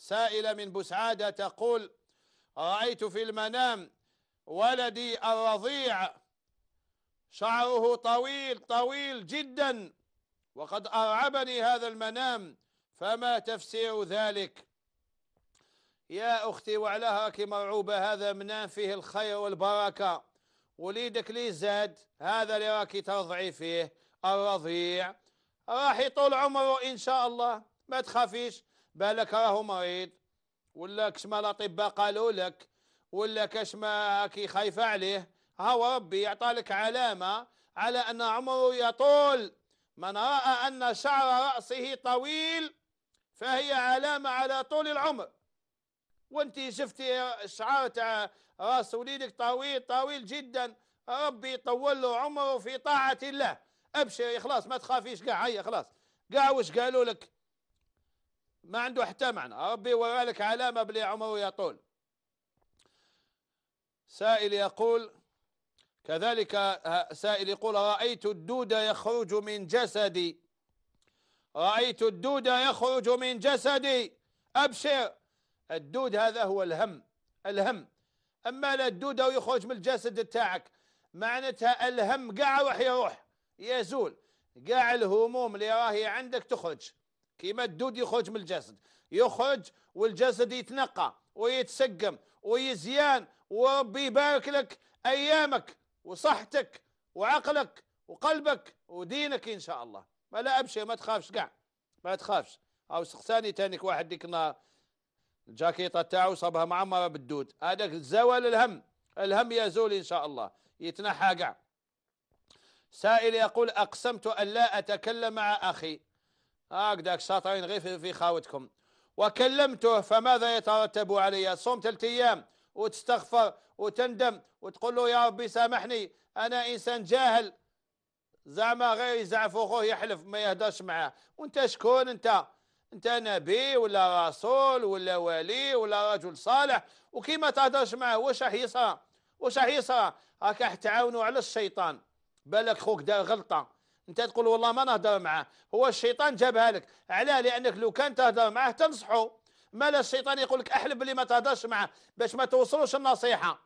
سائلة من بسعادة تقول رأيت في المنام ولدي الرضيع شعره طويل طويل جدا وقد أرعبني هذا المنام فما تفسير ذلك يا أختي وعلى راك مرعوبة هذا منام فيه الخير والبركة وليدك لي زاد هذا اللي راكي ترضعي فيه الرضيع راح يطول عمره إن شاء الله ما تخافيش بالك راهو مريض ولا كش ما الاطباء قالوا لك ولا كش ما كي خايفه عليه هو ربي يعطالك علامه على ان عمره يطول من راى ان شعر راسه طويل فهي علامه على طول العمر وانت شفتي الشعر تاع راس وليدك طويل طويل جدا ربي يطول له عمره في طاعه الله ابشري خلاص ما تخافيش قاع هيا خلاص قاع واش قالوا لك ما عنده حتى معنى ربي ورالك علامة بلي عمره يطول سائل يقول كذلك سائل يقول رأيت الدود يخرج من جسدي رأيت الدود يخرج من جسدي أبشر الدود هذا هو الهم الهم أما لا الدود يخرج من الجسد تاعك معناتها الهم قاع راح يروح يزول قاع الهموم اللي راهي عندك تخرج كيما الدود يخرج من الجسد يخرج والجسد يتنقى ويتسقم ويزيان وربي يبارك لك ايامك وصحتك وعقلك وقلبك ودينك ان شاء الله ما لا ابشر ما تخافش كاع ما تخافش او سقساني تانيك واحد ديك النهار الجاكيطه تاعو صابها معمره بالدود هذاك زوال الهم الهم يزول ان شاء الله يتنحى كاع سائل يقول اقسمت ان لا اتكلم مع اخي هكذاك ساطعين غير في خاوتكم وكلمته فماذا يترتب علي صوم ثلاث أيام وتستغفر وتندم وتقول له يا ربي سامحني أنا إنسان جاهل زعما غير يزعف أخوه يحلف ما يهدرش معاه وانت شكون انت انت نبي ولا رسول ولا ولي ولا رجل صالح وكي ما تهدرش معاه واش راح يصرى واش راح يصرى راك تعاونوا على الشيطان بالك خوك دار غلطه انت تقول والله ما نهضر معاه هو الشيطان جابها لك علاه لانك لو كان تهضر معاه تنصحه لا الشيطان يقول لك احلف بلي ما تهضرش معاه باش ما توصلوش النصيحه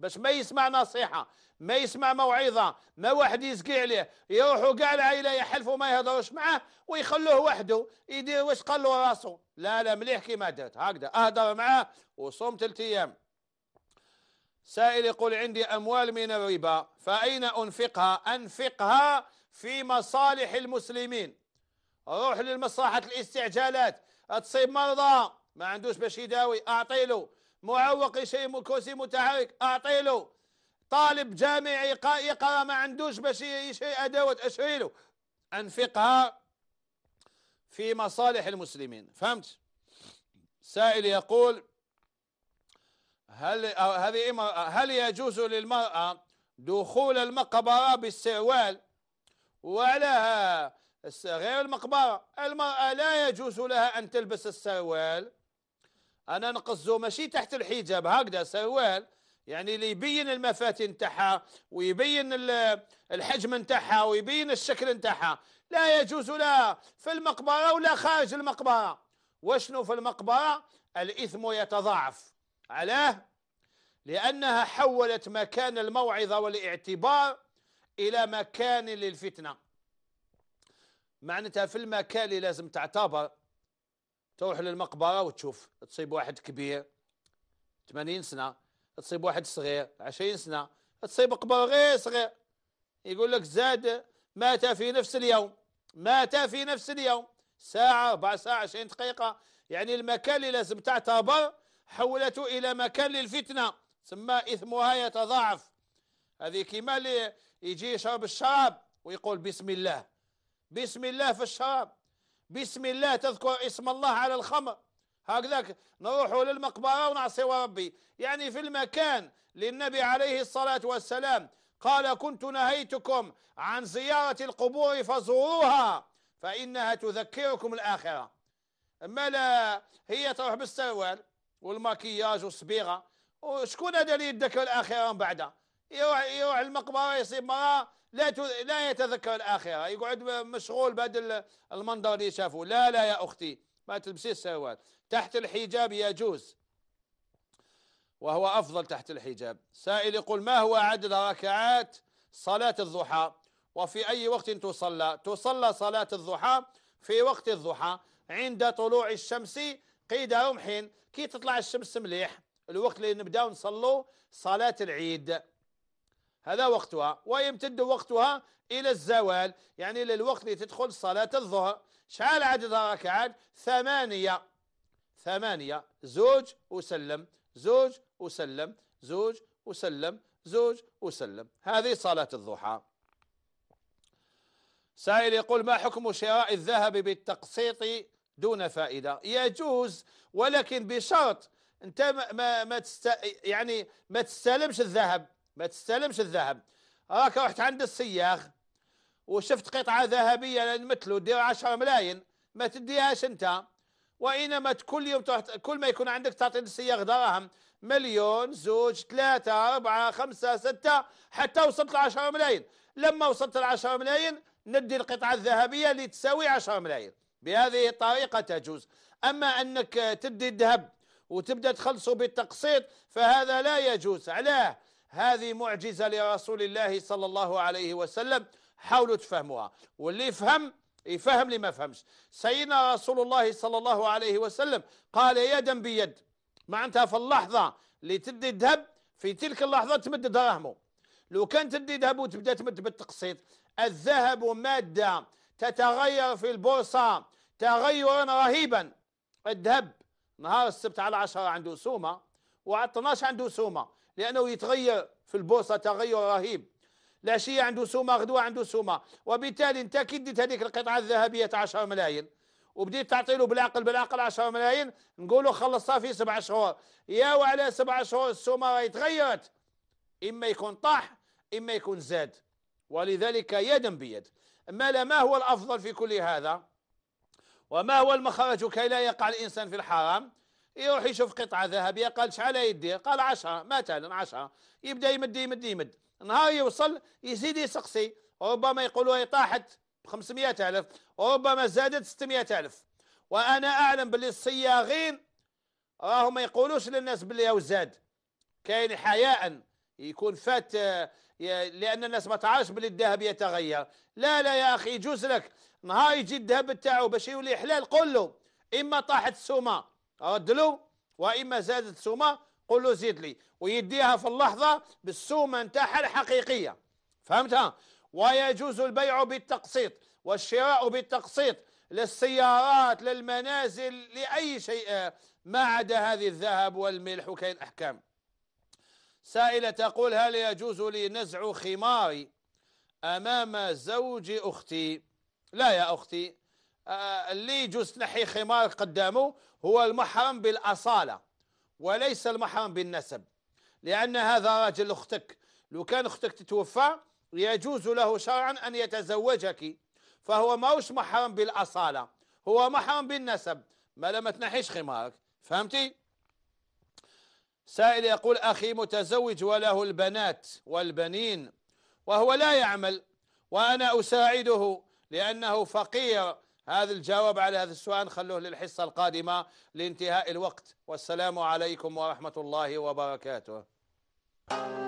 باش ما يسمع نصيحة ما يسمع موعظة ما واحد يزكي عليه يروحوا كاع العائلة يحلفوا ما يهضروش معاه ويخلوه وحده يدير واش قال له راسه لا لا مليح كيما درت هكذا اهضر معاه وصوم ثلاث ايام سائل يقول عندي اموال من الربا فاين انفقها انفقها في مصالح المسلمين روح للمصلحة الاستعجالات تصيب مرضى ما عندوش باش يداوي اعطي له معوق شيء كرسي متحرك اعطي له طالب جامعي يقرا ما عندوش باش شيء ادوات اشري له انفقها في مصالح المسلمين فهمت سائل يقول هل هذه هل يجوز للمرأة دخول المقبرة بالسروال وعلى غير المقبرة المرأة لا يجوز لها أن تلبس السروال أنا نقصه ماشي تحت الحجاب هكذا سروال يعني اللي يبين المفاتن نتاعها ويبين الحجم نتاعها ويبين الشكل نتاعها لا يجوز لها في المقبرة ولا خارج المقبرة وشنو في المقبرة الإثم يتضاعف علاه لأنها حولت مكان الموعظة والاعتبار إلى مكان للفتنة معناتها في المكان اللي لازم تعتبر تروح للمقبرة وتشوف تصيب واحد كبير 80 سنة تصيب واحد صغير 20 سنة تصيب قبر غير صغير يقول لك زاد مات في نفس اليوم مات في نفس اليوم ساعة ربع ساعة 20 دقيقة يعني المكان اللي لازم تعتبر حولته إلى مكان للفتنة ثم إثمها يتضاعف هذه اللي يجي يشرب الشراب ويقول بسم الله بسم الله في الشراب بسم الله تذكر اسم الله على الخمر هكذاك نروحوا للمقبرة ونعصي ربي يعني في المكان للنبي عليه الصلاة والسلام قال كنت نهيتكم عن زيارة القبور فزوروها فإنها تذكركم الآخرة أما لا هي تروح بالسروال والماكياج والصبيغة وشكون هذا اللي يذكر الآخرة من بعدها يروح يروح المقبره يصيب مراه لا لا يتذكر الاخره يقعد مشغول بهذا المنظر اللي شافه لا لا يا اختي ما تلبسي السروال تحت الحجاب يجوز وهو افضل تحت الحجاب سائل يقول ما هو عدد ركعات صلاه الضحى وفي اي وقت تصلى تصلى صلاه الضحى في وقت الضحى عند طلوع الشمس قيد رمح كي تطلع الشمس مليح الوقت اللي نبداو نصلوا صلاه العيد هذا وقتها ويمتد وقتها إلى الزوال يعني للوقت اللي تدخل صلاة الظهر شحال عدد الركعات ثمانية ثمانية زوج وسلم زوج وسلم زوج وسلم زوج وسلم هذه صلاة الضحى سائل يقول ما حكم شراء الذهب بالتقسيط دون فائدة يجوز ولكن بشرط انت ما ما تست... يعني ما تستلمش الذهب ما تستلمش الذهب راك رحت عند السياخ وشفت قطعة ذهبية مثله دير 10 ملايين ما تديهاش أنت وإنما كل يوم تحت كل ما يكون عندك تعطي للسياخ دراهم مليون زوج ثلاثة أربعة خمسة ستة حتى وصلت لعشرة ملايين لما وصلت لعشرة ملايين ندي القطعة الذهبية اللي تساوي عشرة ملايين بهذه الطريقة تجوز أما أنك تدي الذهب وتبدأ تخلصه بالتقسيط فهذا لا يجوز علاه هذه معجزة لرسول الله صلى الله عليه وسلم حاولوا تفهموها واللي يفهم يفهم اللي ما فهمش سيدنا رسول الله صلى الله عليه وسلم قال يدا بيد معناتها في اللحظة اللي تدي الذهب في تلك اللحظة تمد دراهمه لو كان تدي ذهب وتبدا تمد بالتقسيط الذهب مادة تتغير في البورصة تغيرا رهيبا الذهب نهار السبت على 10 عنده سومة وعلى 12 عنده سومة لأنه يتغير في البورصة تغير رهيب العشية عنده سومة غدوة عنده سومة وبالتالي أنت كي ديت هذيك القطعة الذهبية 10 ملايين وبديت تعطي له بالعقل بالعقل 10 ملايين نقولوا خلصتها في سبع شهور يا وعلى سبع شهور السومة راهي تغيرت إما يكون طاح إما يكون زاد ولذلك يدا بيد ما ما هو الأفضل في كل هذا وما هو المخرج كي لا يقع الإنسان في الحرام يروح يشوف قطعة ذهبية قال شحال يدي قال عشرة مثلا عشرة يبدأ يمد يمد يمد نهار يوصل يزيد يسقسي ربما يقولوا هي طاحت ب ألف وربما زادت 600000 ألف وأنا أعلم باللي الصياغين راهم ما يقولوش للناس باللي هو زاد كاين حياء يكون فات لأن الناس ما تعرفش باللي الذهب يتغير لا لا يا أخي يجوز لك نهار يجي الذهب تاعو باش يولي حلال قول له إما طاحت السومه رد له واما زادت السومه قول له زيد لي ويديها في اللحظه بالسومه نتاعها الحقيقيه فهمتها ويجوز البيع بالتقسيط والشراء بالتقسيط للسيارات للمنازل لاي شيء آه، ما عدا هذه الذهب والملح وكاين احكام سائله تقول هل يجوز لي نزع خماري امام زوج اختي لا يا اختي آه، اللي يجوز تنحي خمار قدامه هو المحرم بالأصالة وليس المحرم بالنسب لأن هذا رجل أختك لو كان أختك تتوفى يجوز له شرعا أن يتزوجك فهو ماهوش محرم بالأصالة هو محرم بالنسب ما لم تنحيش خمارك فهمتي؟ سائل يقول أخي متزوج وله البنات والبنين وهو لا يعمل وأنا أساعده لأنه فقير هذا الجواب على هذا السؤال خلوه للحصة القادمة لانتهاء الوقت والسلام عليكم ورحمة الله وبركاته